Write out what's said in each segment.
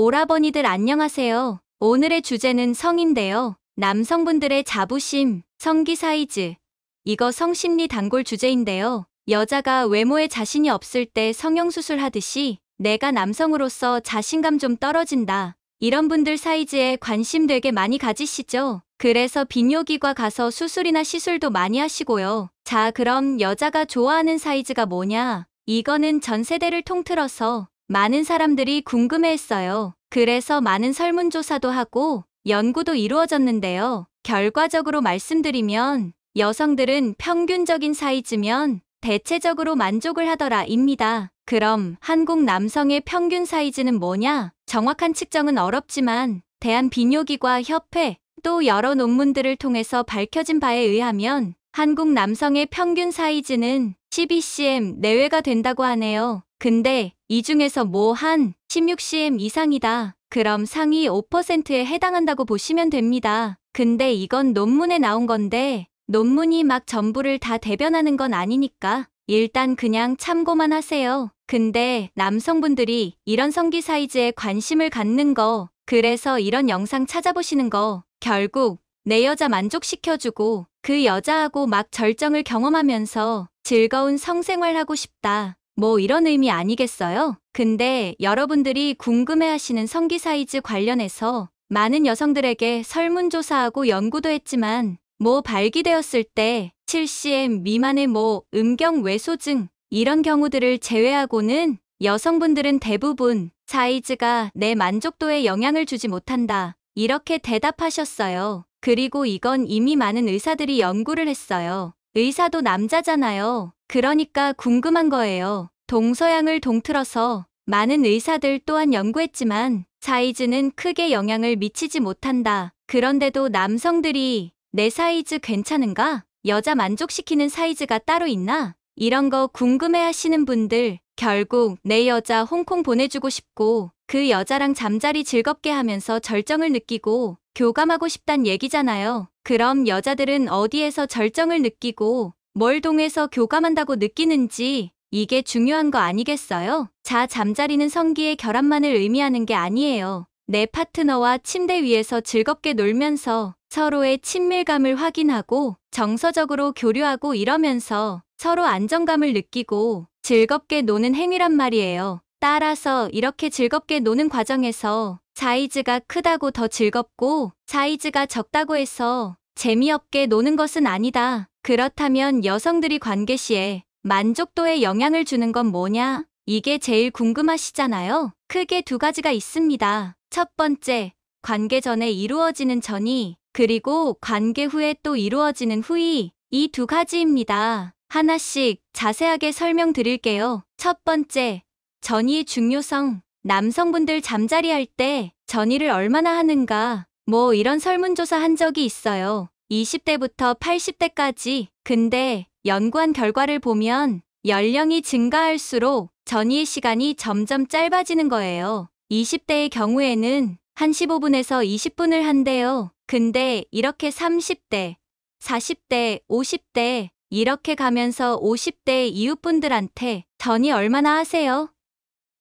오라버니들 안녕하세요. 오늘의 주제는 성인데요. 남성분들의 자부심, 성기 사이즈. 이거 성심리 단골 주제인데요. 여자가 외모에 자신이 없을 때 성형수술 하듯이 내가 남성으로서 자신감 좀 떨어진다. 이런 분들 사이즈에 관심 되게 많이 가지시죠? 그래서 비뇨기과 가서 수술이나 시술도 많이 하시고요. 자, 그럼 여자가 좋아하는 사이즈가 뭐냐? 이거는 전 세대를 통틀어서 많은 사람들이 궁금해했어요. 그래서 많은 설문조사도 하고 연구도 이루어졌는데요. 결과적으로 말씀드리면 여성들은 평균적인 사이즈면 대체적으로 만족을 하더라입니다. 그럼 한국 남성의 평균 사이즈는 뭐냐? 정확한 측정은 어렵지만 대한비뇨기과협회 또 여러 논문들을 통해서 밝혀진 바에 의하면 한국 남성의 평균 사이즈는 12cm 내외가 된다고 하네요. 근데 이 중에서 뭐 한 16cm 이상이다. 그럼 상위 5%에 해당한다고 보시면 됩니다. 근데 이건 논문에 나온 건데 논문이 막 전부를 다 대변하는 건 아니니까 일단 그냥 참고만 하세요. 근데 남성분들이 이런 성기 사이즈에 관심을 갖는 거 그래서 이런 영상 찾아보시는 거 결국 내 여자 만족시켜주고 그 여자하고 막 절정을 경험하면서 즐거운 성생활하고 싶다. 뭐 이런 의미 아니겠어요? 근데 여러분들이 궁금해하시는 성기 사이즈 관련해서 많은 여성들에게 설문조사하고 연구도 했지만 뭐 발기되었을 때 7cm 미만의 뭐 음경 외소증 이런 경우들을 제외하고는 여성분들은 대부분 사이즈가 내 만족도에 영향을 주지 못한다. 이렇게 대답하셨어요. 그리고 이건 이미 많은 의사들이 연구를 했어요. 의사도 남자잖아요. 그러니까 궁금한 거예요. 동서양을 동틀어서 많은 의사들 또한 연구했지만 사이즈는 크게 영향을 미치지 못한다. 그런데도 남성들이 내 사이즈 괜찮은가? 여자 만족시키는 사이즈가 따로 있나? 이런 거 궁금해 하시는 분들, 결국 내 여자 홍콩 보내주고 싶고 그 여자랑 잠자리 즐겁게 하면서 절정을 느끼고 교감하고 싶단 얘기잖아요. 그럼 여자들은 어디에서 절정을 느끼고 뭘 통해서 교감한다고 느끼는지 이게 중요한 거 아니겠어요? 자, 잠자리는 성기의 결합만을 의미하는 게 아니에요. 내 파트너와 침대 위에서 즐겁게 놀면서 서로의 친밀감을 확인하고 정서적으로 교류하고 이러면서 서로 안정감을 느끼고 즐겁게 노는 행위란 말이에요. 따라서 이렇게 즐겁게 노는 과정에서 사이즈가 크다고 더 즐겁고 사이즈가 적다고 해서 재미없게 노는 것은 아니다. 그렇다면 여성들이 관계 시에 만족도에 영향을 주는 건 뭐냐? 이게 제일 궁금하시잖아요. 크게 두 가지가 있습니다. 첫 번째, 관계 전에 이루어지는 전이, 그리고 관계 후에 또 이루어지는 후이, 이 두 가지입니다. 하나씩 자세하게 설명드릴게요. 첫 번째, 전이 중요성. 남성분들 잠자리 할 때 전이를 얼마나 하는가, 뭐 이런 설문조사 한 적이 있어요. 20대부터 80대까지. 근데 연구한 결과를 보면 연령이 증가할수록 전이의 시간이 점점 짧아지는 거예요. 20대의 경우에는 한 15분에서 20분을 한대요. 근데 이렇게 30대, 40대, 50대, 이렇게 가면서 50대 이웃분들한테 전이 얼마나 하세요?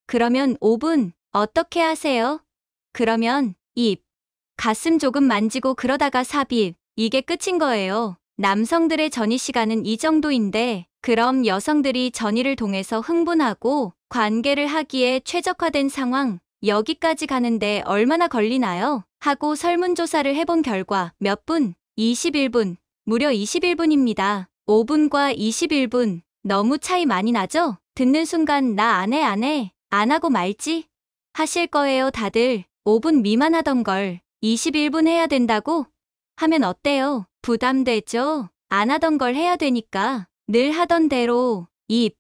그러면 5분 어떻게 하세요? 그러면 입, 가슴 조금 만지고 그러다가 삽입 이게 끝인 거예요. 남성들의 전이 시간은 이 정도인데 그럼 여성들이 전이를 통해서 흥분하고 관계를 하기에 최적화된 상황 여기까지 가는데 얼마나 걸리나요? 하고 설문조사를 해본 결과 몇 분? 21분, 무려 21분입니다. 5분과 21분. 너무 차이 많이 나죠? 듣는 순간 나 안 해, 안 해. 안 하고 말지. 하실 거예요, 다들. 5분 미만 하던 걸 21분 해야 된다고? 하면 어때요? 부담되죠? 안 하던 걸 해야 되니까 늘 하던 대로 입,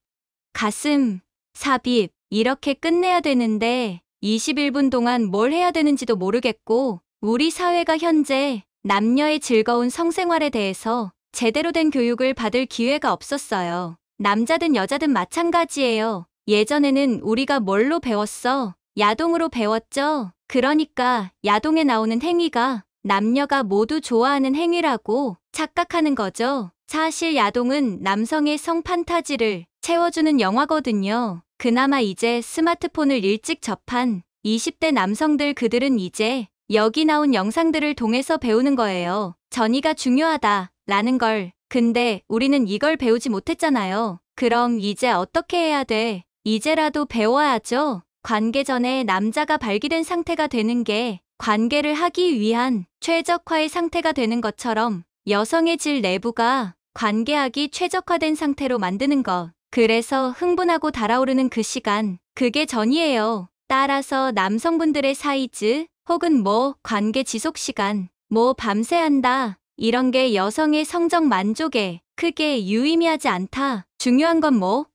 가슴, 삽입 이렇게 끝내야 되는데 21분 동안 뭘 해야 되는지도 모르겠고 우리 사회가 현재 남녀의 즐거운 성생활에 대해서 제대로 된 교육을 받을 기회가 없었어요. 남자든 여자든 마찬가지예요. 예전에는 우리가 뭘로 배웠어? 야동으로 배웠죠? 그러니까 야동에 나오는 행위가 남녀가 모두 좋아하는 행위라고 착각하는 거죠. 사실 야동은 남성의 성 판타지를 채워주는 영화거든요. 그나마 이제 스마트폰을 일찍 접한 20대 남성들 그들은 이제 여기 나온 영상들을 통해서 배우는 거예요. 전이가 중요하다 라는 걸. 근데 우리는 이걸 배우지 못했잖아요. 그럼 이제 어떻게 해야 돼? 이제라도 배워야죠. 관계 전에 남자가 발기된 상태가 되는 게 관계를 하기 위한 최적화의 상태가 되는 것처럼 여성의 질 내부가 관계하기 최적화된 상태로 만드는 것. 그래서 흥분하고 달아오르는 그 시간, 그게 전이에요. 따라서 남성분들의 사이즈, 혹은 뭐 관계 지속 시간, 뭐 밤새 한다 이런 게 여성의 성적 만족에 크게 유의미하지 않다. 중요한 건 뭐?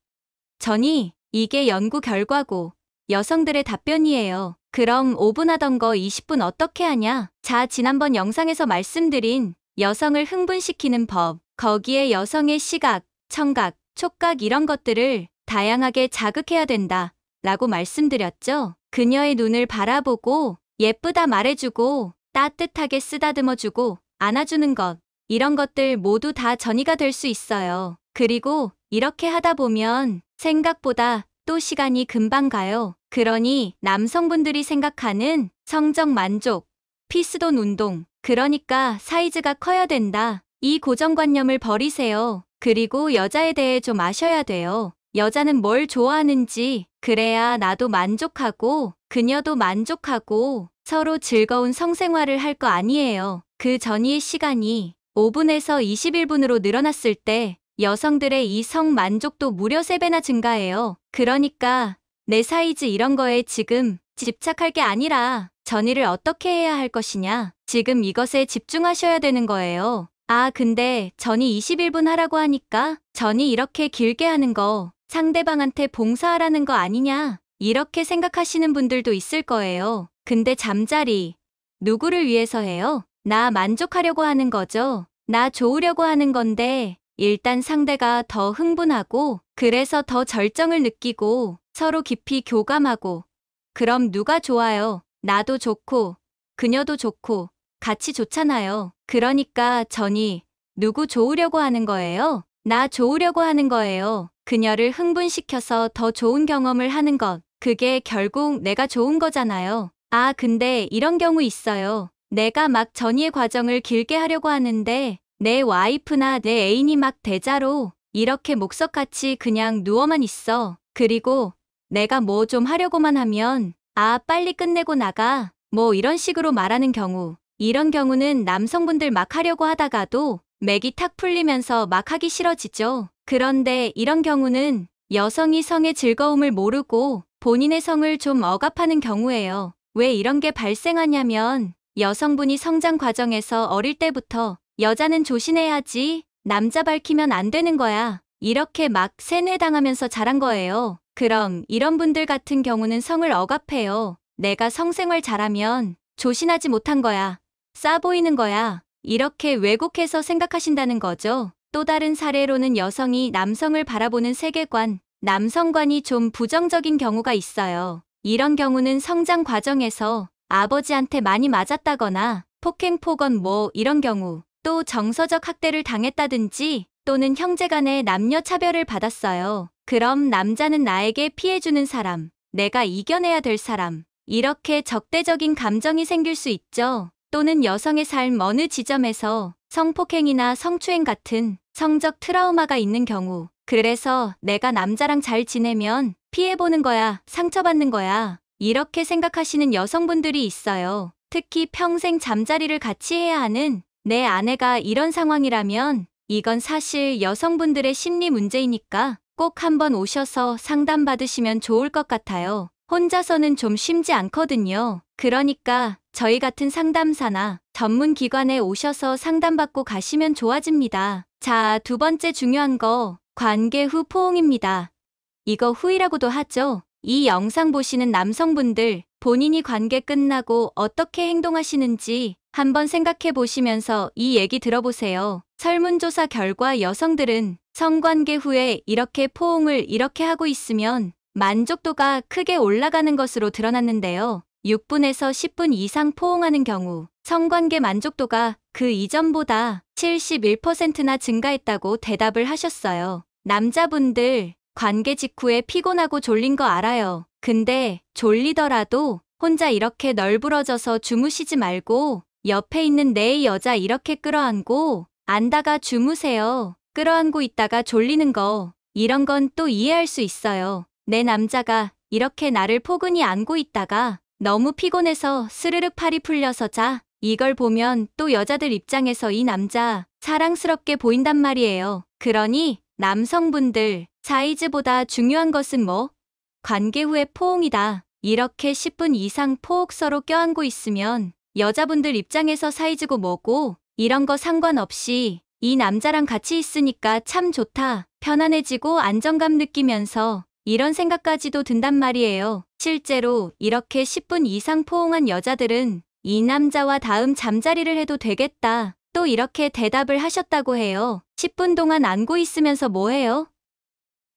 전이 이게 연구 결과고 여성들의 답변이에요. 그럼 5분 하던 거 20분 어떻게 하냐? 자, 지난번 영상에서 말씀드린 여성을 흥분시키는 법, 거기에 여성의 시각, 청각, 촉각 이런 것들을 다양하게 자극해야 된다 라고 말씀드렸죠. 그녀의 눈을 바라보고 예쁘다 말해주고 따뜻하게 쓰다듬어주고 안아주는 것 이런 것들 모두 다 전이가 될 수 있어요. 그리고 이렇게 하다 보면 생각보다 또 시간이 금방 가요. 그러니 남성분들이 생각하는 성적 만족, 피스돈 운동, 그러니까 사이즈가 커야 된다. 이 고정관념을 버리세요. 그리고 여자에 대해 좀 아셔야 돼요. 여자는 뭘 좋아하는지, 그래야 나도 만족하고, 그녀도 만족하고, 서로 즐거운 성생활을 할 거 아니에요. 그 전이 의 시간이 5분에서 21분으로 늘어났을 때 여성들의 이성 만족도 무려 3배나 증가해요. 그러니까 내 사이즈 이런 거에 지금 집착할 게 아니라 전이를 어떻게 해야 할 것이냐. 지금 이것에 집중하셔야 되는 거예요. 아 근데 전이 21분 하라고 하니까 전이 이렇게 길게 하는 거 상대방한테 봉사하라는 거 아니냐. 이렇게 생각하시는 분들도 있을 거예요. 근데 잠자리. 누구를 위해서 해요? 나 만족하려고 하는 거죠. 나 좋으려고 하는 건데 일단 상대가 더 흥분하고 그래서 더 절정을 느끼고 서로 깊이 교감하고 그럼 누가 좋아요? 나도 좋고 그녀도 좋고 같이 좋잖아요. 그러니까 전이 누구 좋으려고 하는 거예요? 나 좋으려고 하는 거예요. 그녀를 흥분시켜서 더 좋은 경험을 하는 것. 그게 결국 내가 좋은 거잖아요. 아, 근데 이런 경우 있어요. 내가 막 전이의 과정을 길게 하려고 하는데 내 와이프나 내 애인이 막 대자로 이렇게 목석같이 그냥 누워만 있어. 그리고 내가 뭐 좀 하려고만 하면 아, 빨리 끝내고 나가. 뭐 이런 식으로 말하는 경우. 이런 경우는 남성분들 막 하려고 하다가도 맥이 탁 풀리면서 막 하기 싫어지죠. 그런데 이런 경우는 여성이 성의 즐거움을 모르고 본인의 성을 좀 억압하는 경우예요. 왜 이런 게 발생하냐면 여성분이 성장 과정에서 어릴 때부터 여자는 조신해야지 남자 밝히면 안 되는 거야. 이렇게 막 세뇌당하면서 자란 거예요. 그럼 이런 분들 같은 경우는 성을 억압해요. 내가 성생활 잘하면 조신하지 못한 거야. 싸 보이는 거야. 이렇게 왜곡해서 생각하신다는 거죠. 또 다른 사례로는 여성이 남성을 바라보는 세계관, 남성관이 좀 부정적인 경우가 있어요. 이런 경우는 성장 과정에서 아버지한테 많이 맞았다거나 폭행 폭언 뭐 이런 경우 또 정서적 학대를 당했다든지 또는 형제 간의 남녀 차별을 받았어요. 그럼 남자는 나에게 피해주는 사람, 내가 이겨내야 될 사람, 이렇게 적대적인 감정이 생길 수 있죠. 또는 여성의 삶 어느 지점에서 성폭행이나 성추행 같은 성적 트라우마가 있는 경우 그래서 내가 남자랑 잘 지내면 피해보는 거야, 상처받는 거야. 이렇게 생각하시는 여성분들이 있어요. 특히 평생 잠자리를 같이 해야 하는 내 아내가 이런 상황이라면 이건 사실 여성분들의 심리 문제이니까 꼭 한번 오셔서 상담받으시면 좋을 것 같아요. 혼자서는 좀 쉽지 않거든요. 그러니까 저희 같은 상담사나 전문 기관에 오셔서 상담받고 가시면 좋아집니다. 자, 두 번째 중요한 거 관계 후 포옹입니다. 이거 후이라고도 하죠. 이 영상 보시는 남성분들 본인이 관계 끝나고 어떻게 행동하시는지 한번 생각해 보시면서 이 얘기 들어보세요. 설문조사 결과 여성들은 성관계 후에 이렇게 포옹을 이렇게 하고 있으면 만족도가 크게 올라가는 것으로 드러났는데요. 6분에서 10분 이상 포옹하는 경우 성관계 만족도가 그 이전보다 71%나 증가했다고 대답을 하셨어요. 남자분들 관계 직후에 피곤하고 졸린 거 알아요. 근데 졸리더라도 혼자 이렇게 널브러져서 주무시지 말고 옆에 있는 내 여자 이렇게 끌어안고 안다가 주무세요. 끌어안고 있다가 졸리는 거 이런 건 또 이해할 수 있어요. 내 남자가 이렇게 나를 포근히 안고 있다가 너무 피곤해서 스르륵 팔이 풀려서 자. 이걸 보면 또 여자들 입장에서 이 남자 사랑스럽게 보인단 말이에요. 그러니 남성분들 사이즈보다 중요한 것은 뭐? 관계 후의 포옹이다. 이렇게 10분 이상 포옥 서로 껴안고 있으면 여자분들 입장에서 사이즈고 뭐고 이런 거 상관없이 이 남자랑 같이 있으니까 참 좋다. 편안해지고 안정감 느끼면서 이런 생각까지도 든단 말이에요. 실제로 이렇게 10분 이상 포옹한 여자들은 이 남자와 다음 잠자리를 해도 되겠다. 또 이렇게 대답을 하셨다고 해요. 10분 동안 안고 있으면서 뭐해요?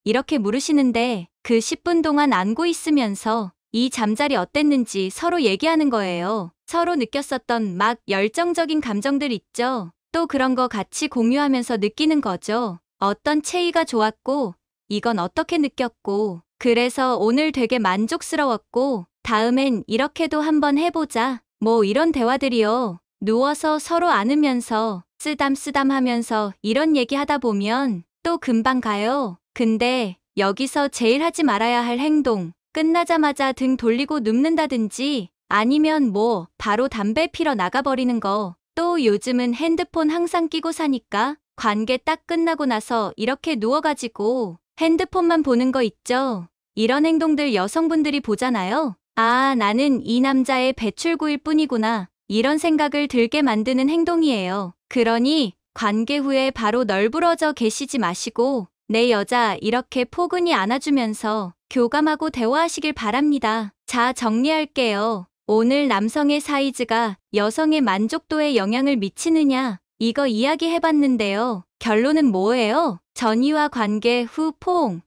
이렇게 물으시는데 그 10분 동안 안고 있으면서 이 잠자리 어땠는지 서로 얘기하는 거예요. 서로 느꼈었던 막 열정적인 감정들 있죠. 또 그런 거 같이 공유하면서 느끼는 거죠. 어떤 체이가 좋았고 이건 어떻게 느꼈고 그래서 오늘 되게 만족스러웠고 다음엔 이렇게도 한번 해보자. 뭐 이런 대화들이요. 누워서 서로 안으면서 쓰담쓰담 하면서 이런 얘기 하다 보면 또 금방 가요. 근데 여기서 제일 하지 말아야 할 행동, 끝나자마자 등 돌리고 눕는다든지 아니면 뭐 바로 담배 피러 나가버리는 거. 또 요즘은 핸드폰 항상 끼고 사니까 관계 딱 끝나고 나서 이렇게 누워가지고 핸드폰만 보는 거 있죠? 이런 행동들 여성분들이 보잖아요. 아, 나는 이 남자의 배출구일 뿐이구나. 이런 생각을 들게 만드는 행동이에요. 그러니 관계 후에 바로 널브러져 계시지 마시고 내 여자 이렇게 포근히 안아주면서 교감하고 대화하시길 바랍니다. 자, 정리할게요. 오늘 남성의 사이즈가 여성의 만족도에 영향을 미치느냐, 이거 이야기해봤는데요. 결론은 뭐예요? 전이와 관계 후 포옹.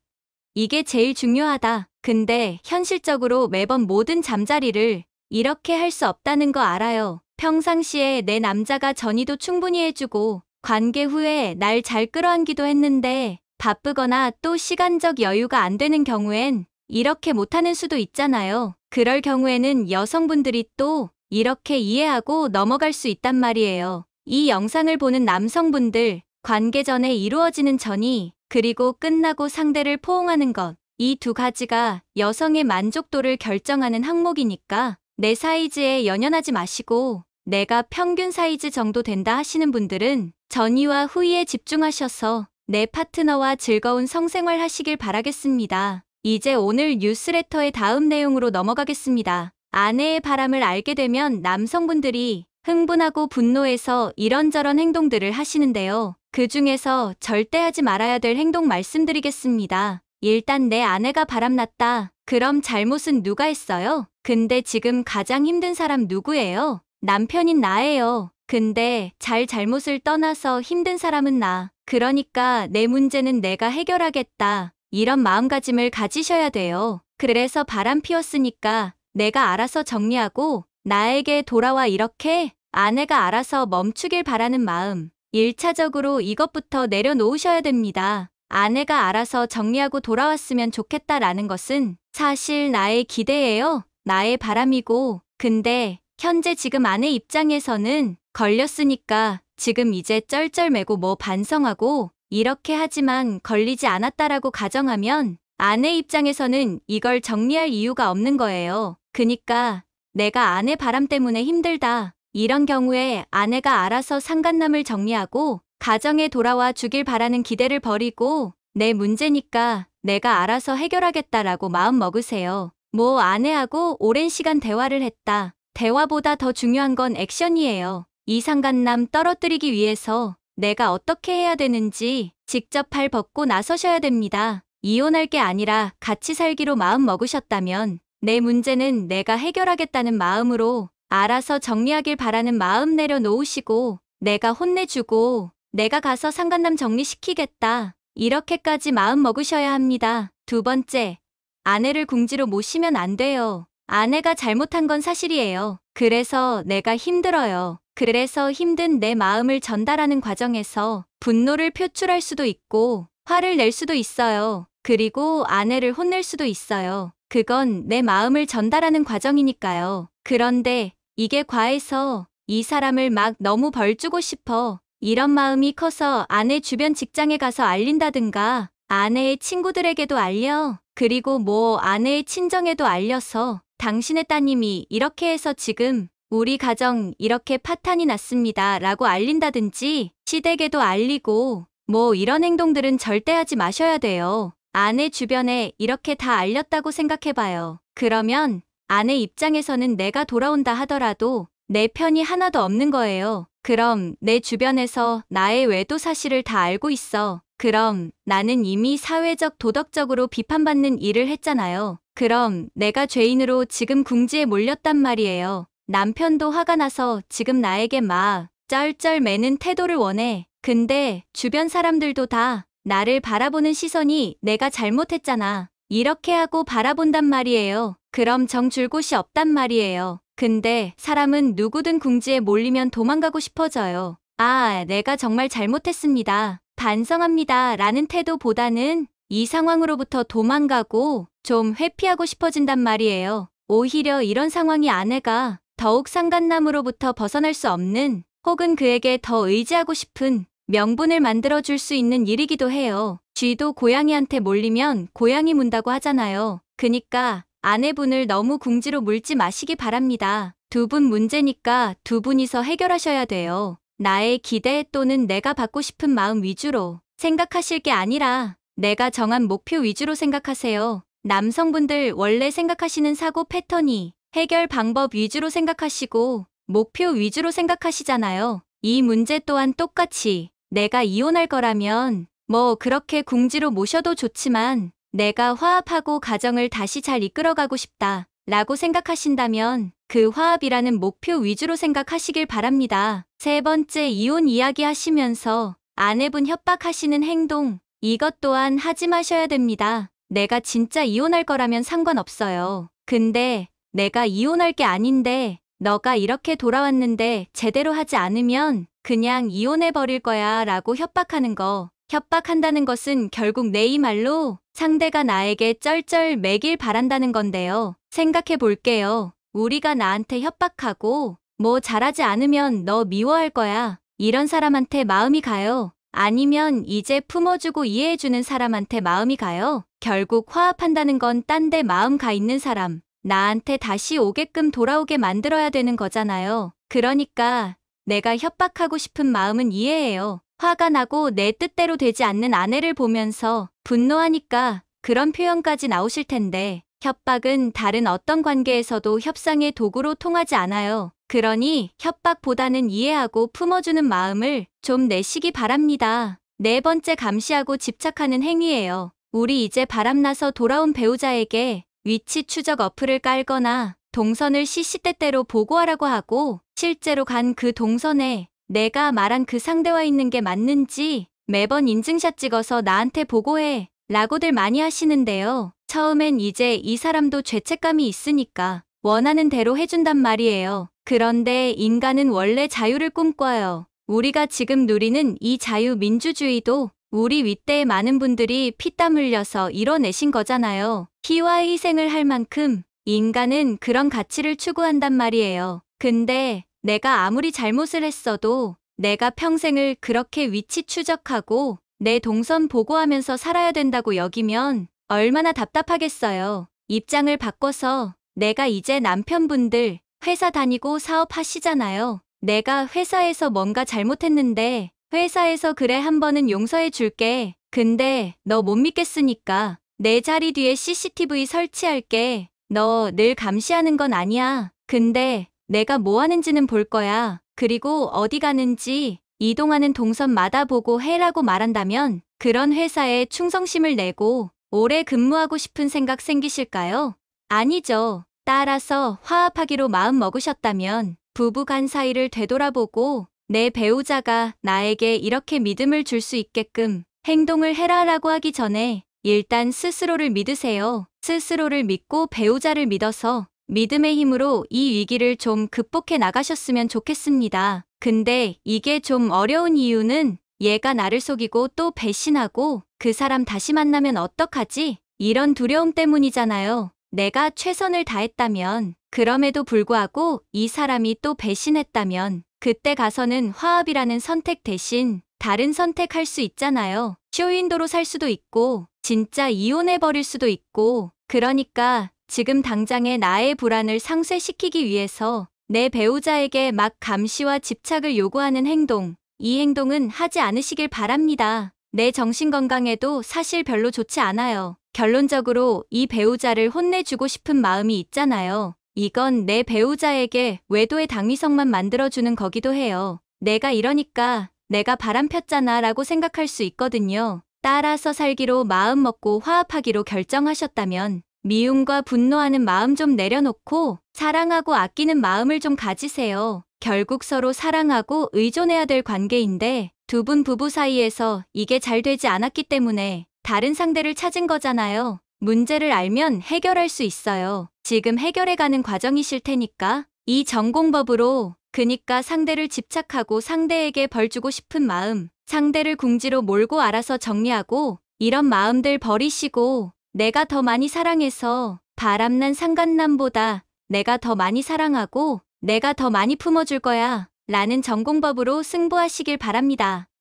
이게 제일 중요하다. 근데 현실적으로 매번 모든 잠자리를 이렇게 할 수 없다는 거 알아요. 평상시에 내 남자가 전이도 충분히 해주고 관계 후에 날 잘 끌어안기도 했는데 바쁘거나 또 시간적 여유가 안 되는 경우엔 이렇게 못하는 수도 있잖아요. 그럴 경우에는 여성분들이 또 이렇게 이해하고 넘어갈 수 있단 말이에요. 이 영상을 보는 남성분들, 관계 전에 이루어지는 전이, 그리고 끝나고 상대를 포옹하는 것. 이 두 가지가 여성의 만족도를 결정하는 항목이니까 내 사이즈에 연연하지 마시고 내가 평균 사이즈 정도 된다 하시는 분들은 전이와 후이에 집중하셔서 내 파트너와 즐거운 성생활 하시길 바라겠습니다. 이제 오늘 뉴스레터의 다음 내용으로 넘어가겠습니다. 아내의 바람을 알게 되면 남성분들이 흥분하고 분노해서 이런저런 행동들을 하시는데요. 그 중에서 절대 하지 말아야 될 행동 말씀드리겠습니다. 일단 내 아내가 바람났다. 그럼 잘못은 누가 했어요? 근데 지금 가장 힘든 사람 누구예요? 남편인 나예요. 근데 잘 잘못을 떠나서 힘든 사람은 나. 그러니까 내 문제는 내가 해결하겠다. 이런 마음가짐을 가지셔야 돼요. 그래서 바람 피웠으니까 내가 알아서 정리하고 나에게 돌아와 이렇게 아내가 알아서 멈추길 바라는 마음. 1차적으로 이것부터 내려놓으셔야 됩니다. 아내가 알아서 정리하고 돌아왔으면 좋겠다라는 것은 사실 나의 기대예요. 나의 바람이고. 근데 현재 지금 아내 입장에서는 걸렸으니까 지금 이제 쩔쩔매고 뭐 반성하고 이렇게 하지만 걸리지 않았다라고 가정하면 아내 입장에서는 이걸 정리할 이유가 없는 거예요. 그니까 내가 아내 바람 때문에 힘들다. 이런 경우에 아내가 알아서 상간남을 정리하고 가정에 돌아와 주길 바라는 기대를 버리고 내 문제니까 내가 알아서 해결하겠다라고 마음 먹으세요. 뭐 아내하고 오랜 시간 대화를 했다. 대화보다 더 중요한 건 액션이에요. 이상간남 떨어뜨리기 위해서 내가 어떻게 해야 되는지 직접 발 벗고 나서셔야 됩니다. 이혼할 게 아니라 같이 살기로 마음 먹으셨다면 내 문제는 내가 해결하겠다는 마음으로 알아서 정리하길 바라는 마음 내려놓으시고 내가 혼내주고 내가 가서 상간남 정리시키겠다. 이렇게까지 마음 먹으셔야 합니다. 두 번째, 아내를 궁지로 모시면 안 돼요. 아내가 잘못한 건 사실이에요. 그래서 내가 힘들어요. 그래서 힘든 내 마음을 전달하는 과정에서 분노를 표출할 수도 있고 화를 낼 수도 있어요. 그리고 아내를 혼낼 수도 있어요. 그건 내 마음을 전달하는 과정이니까요. 그런데 이게 과해서 이 사람을 막 너무 벌주고 싶어. 이런 마음이 커서 아내 주변 직장에 가서 알린다든가 아내의 친구들에게도 알려. 그리고 뭐 아내의 친정에도 알려서 당신의 따님이 이렇게 해서 지금 우리 가정 이렇게 파탄이 났습니다 라고 알린다든지 시댁에도 알리고 뭐 이런 행동들은 절대 하지 마셔야 돼요. 아내 주변에 이렇게 다 알렸다고 생각해봐요. 그러면 아내 입장에서는 내가 돌아온다 하더라도 내 편이 하나도 없는 거예요. 그럼 내 주변에서 나의 외도 사실을 다 알고 있어. 그럼 나는 이미 사회적 도덕적으로 비판받는 일을 했잖아요. 그럼 내가 죄인으로 지금 궁지에 몰렸단 말이에요. 남편도 화가 나서 지금 나에게 마 쩔쩔 매는 태도를 원해. 근데 주변 사람들도 다 나를 바라보는 시선이 내가 잘못했잖아. 이렇게 하고 바라본단 말이에요. 그럼 정 줄 곳이 없단 말이에요. 근데 사람은 누구든 궁지에 몰리면 도망가고 싶어져요. 아, 내가 정말 잘못했습니다. 반성합니다. 라는 태도보다는 이 상황으로부터 도망가고 좀 회피하고 싶어진단 말이에요. 오히려 이런 상황이 아내가 더욱 상간남으로부터 벗어날 수 없는 혹은 그에게 더 의지하고 싶은 명분을 만들어줄 수 있는 일이기도 해요. 쥐도 고양이한테 몰리면 고양이 문다고 하잖아요. 그니까 아내분을 너무 궁지로 물지 마시기 바랍니다. 두 분 문제니까 두 분이서 해결하셔야 돼요. 나의 기대 또는 내가 받고 싶은 마음 위주로 생각하실 게 아니라 내가 정한 목표 위주로 생각하세요. 남성분들 원래 생각하시는 사고 패턴이 해결 방법 위주로 생각하시고 목표 위주로 생각하시잖아요. 이 문제 또한 똑같이 내가 이혼할 거라면 뭐 그렇게 궁지로 모셔도 좋지만 내가 화합하고 가정을 다시 잘 이끌어가고 싶다 라고 생각하신다면 그 화합이라는 목표 위주로 생각하시길 바랍니다. 세 번째 이혼 이야기 하시면서 아내분 협박하시는 행동 이것 또한 하지 마셔야 됩니다. 내가 진짜 이혼할 거라면 상관없어요. 근데 내가 이혼할 게 아닌데 너가 이렇게 돌아왔는데 제대로 하지 않으면 그냥 이혼해버릴 거야 라고 협박하는 거. 협박한다는 것은 결국 내 이 말로 상대가 나에게 쩔쩔 매길 바란다는 건데요. 생각해 볼게요. 우리가 나한테 협박하고 뭐 잘하지 않으면 너 미워할 거야. 이런 사람한테 마음이 가요. 아니면 이제 품어주고 이해해주는 사람한테 마음이 가요. 결국 화합한다는 건 딴 데 마음 가 있는 사람, 나한테 다시 오게끔 돌아오게 만들어야 되는 거잖아요. 그러니까 내가 협박하고 싶은 마음은 이해해요. 화가 나고 내 뜻대로 되지 않는 아내를 보면서 분노하니까 그런 표현까지 나오실 텐데 협박은 다른 어떤 관계에서도 협상의 도구로 통하지 않아요. 그러니 협박보다는 이해하고 품어주는 마음을 좀 내시기 바랍니다. 네 번째 감시하고 집착하는 행위예요. 우리 이제 바람나서 돌아온 배우자에게 위치 추적 어플을 깔거나 동선을 시시때때로 보고하라고 하고 실제로 간 그 동선에 내가 말한 그 상대와 있는 게 맞는지 매번 인증샷 찍어서 나한테 보고해 라고들 많이 하시는데요. 처음엔 이제 이 사람도 죄책감이 있으니까 원하는 대로 해준단 말이에요. 그런데 인간은 원래 자유를 꿈꿔요. 우리가 지금 누리는 이 자유민주주의도 우리 윗대의 많은 분들이 피땀 흘려서 이뤄내신 거잖아요. 희와 희생을 할 만큼 인간은 그런 가치를 추구한단 말이에요. 근데 내가 아무리 잘못을 했어도 내가 평생을 그렇게 위치 추적하고 내 동선 보고하면서 살아야 된다고 여기면 얼마나 답답하겠어요. 입장을 바꿔서 내가 이제 남편분들 회사 다니고 사업하시잖아요. 내가 회사에서 뭔가 잘못했는데 회사에서 그래 한 번은 용서해 줄게. 근데 너 못 믿겠으니까 내 자리 뒤에 CCTV 설치할게. 너 늘 감시하는 건 아니야. 근데 내가 뭐 하는지는 볼 거야. 그리고 어디 가는지 이동하는 동선마다 보고 해라고 말한다면 그런 회사에 충성심을 내고 오래 근무하고 싶은 생각 생기실까요? 아니죠. 따라서 화합하기로 마음 먹으셨다면 부부간 사이를 되돌아보고 내 배우자가 나에게 이렇게 믿음을 줄 수 있게끔 행동을 해라라고 하기 전에 일단 스스로를 믿으세요. 스스로를 믿고 배우자를 믿어서 믿음의 힘으로 이 위기를 좀 극복해 나가셨으면 좋겠습니다. 근데 이게 좀 어려운 이유는 얘가 나를 속이고 또 배신하고 그 사람 다시 만나면 어떡하지? 이런 두려움 때문이잖아요. 내가 최선을 다했다면 그럼에도 불구하고 이 사람이 또 배신했다면 그때 가서는 화합이라는 선택 대신 다른 선택할 수 있잖아요. 쇼윈도로 살 수도 있고 진짜 이혼해버릴 수도 있고 그러니까 지금 당장의 나의 불안을 상쇄시키기 위해서 내 배우자에게 막 감시와 집착을 요구하는 행동. 이 행동은 하지 않으시길 바랍니다. 내 정신건강에도 사실 별로 좋지 않아요. 결론적으로 이 배우자를 혼내주고 싶은 마음이 있잖아요. 이건 내 배우자에게 외도의 당위성만 만들어주는 거기도 해요. 내가 이러니까 내가 바람 폈잖아 라고 생각할 수 있거든요. 따라서 살기로 마음먹고 화합하기로 결정하셨다면 미움과 분노하는 마음 좀 내려놓고 사랑하고 아끼는 마음을 좀 가지세요. 결국 서로 사랑하고 의존해야 될 관계인데 두 분 부부 사이에서 이게 잘 되지 않았기 때문에 다른 상대를 찾은 거잖아요. 문제를 알면 해결할 수 있어요. 지금 해결해가는 과정이실 테니까 이 전공법으로 그니까 상대를 집착하고 상대에게 벌 주고 싶은 마음 상대를 궁지로 몰고 알아서 정리하고 이런 마음들 버리시고 내가 더 많이 사랑해서 바람난 상간남보다 내가 더 많이 사랑하고 내가 더 많이 품어줄 거야 라는 전공법으로 승부하시길 바랍니다.